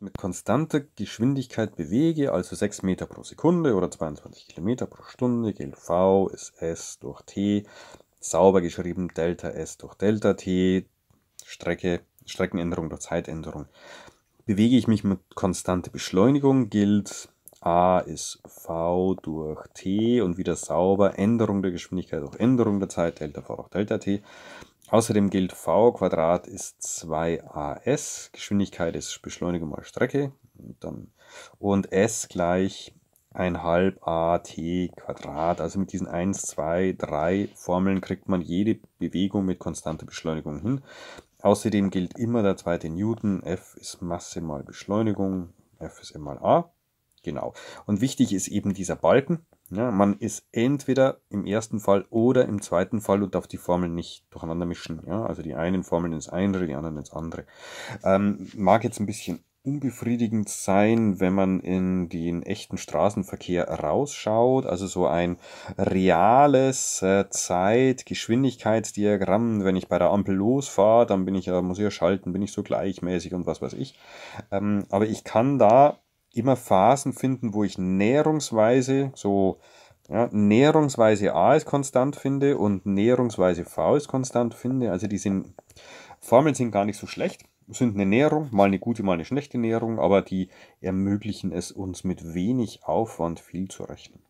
mit konstanter Geschwindigkeit bewege, also 6 Meter pro Sekunde oder 22 Kilometer pro Stunde, gilt V ist S durch T, sauber geschrieben Delta S durch Delta T, Strecke, Streckenänderung durch Zeitänderung. Bewege ich mich mit konstanter Beschleunigung, gilt A ist V durch T und wieder sauber Änderung der Geschwindigkeit durch Änderung der Zeit, Delta V durch Delta T. Außerdem gilt V Quadrat ist 2as, Geschwindigkeit ist Beschleunigung mal Strecke und, dann, und S gleich 1,5 at Quadrat. Also mit diesen 1, 2, 3 Formeln kriegt man jede Bewegung mit konstanter Beschleunigung hin. Außerdem gilt immer der zweite Newton, F ist Masse mal Beschleunigung, F ist M mal A. Genau. Und wichtig ist eben dieser Balken. Ja, man ist entweder im ersten Fall oder im zweiten Fall und darf die Formeln nicht durcheinander mischen. Ja, also die einen Formeln ins eine, die anderen ins andere. Ähm, mag jetzt ein bisschen unbefriedigend sein, wenn man in den echten Straßenverkehr rausschaut, also so ein reales äh, Zeit-Geschwindigkeitsdiagramm. Wenn ich bei der Ampel losfahre, dann bin ich ja, muss ich ja schalten, bin ich so gleichmäßig und was weiß ich. Ähm, aber ich kann da immer Phasen finden, wo ich näherungsweise so ja, näherungsweise A ist konstant finde und näherungsweise V ist konstant finde. Also die sind, Formeln sind gar nicht so schlecht, sind eine Näherung, mal eine gute, mal eine schlechte Näherung, aber die ermöglichen es uns mit wenig Aufwand viel zu rechnen.